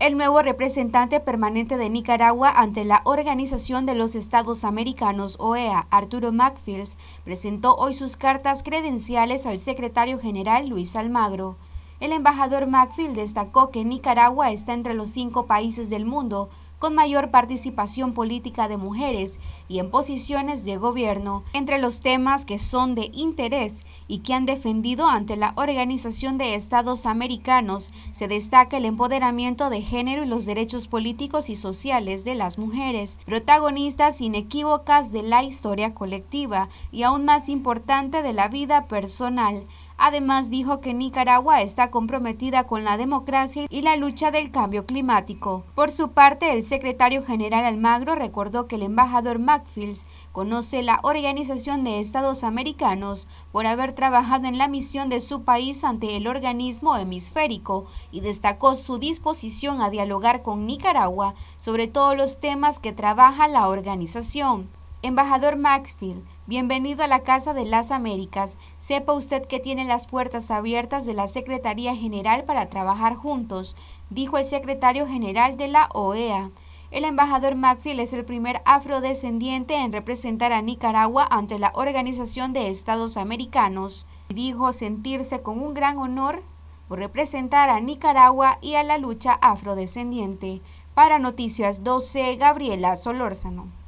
El nuevo representante permanente de Nicaragua ante la Organización de los Estados Americanos, OEA, Arturo Macfields, presentó hoy sus cartas credenciales al secretario general Luis Almagro. El embajador Macfield destacó que Nicaragua está entre los cinco países del mundo con mayor participación política de mujeres y en posiciones de gobierno, entre los temas que son de interés y que han defendido ante la Organización de Estados Americanos, se destaca el empoderamiento de género y los derechos políticos y sociales de las mujeres, protagonistas inequívocas de la historia colectiva y aún más importante de la vida personal. Además dijo que Nicaragua está comprometida con la democracia y la lucha del cambio climático. Por su parte, el secretario general Almagro recordó que el embajador Macfields conoce la Organización de Estados Americanos por haber trabajado en la misión de su país ante el organismo hemisférico y destacó su disposición a dialogar con Nicaragua sobre todos los temas que trabaja la organización. Embajador Maxfield, bienvenido a la Casa de las Américas. Sepa usted que tiene las puertas abiertas de la Secretaría General para trabajar juntos, dijo el secretario general de la OEA. El embajador Macfield es el primer afrodescendiente en representar a Nicaragua ante la Organización de Estados Americanos dijo sentirse con un gran honor por representar a Nicaragua y a la lucha afrodescendiente. Para Noticias 12, Gabriela Solórzano.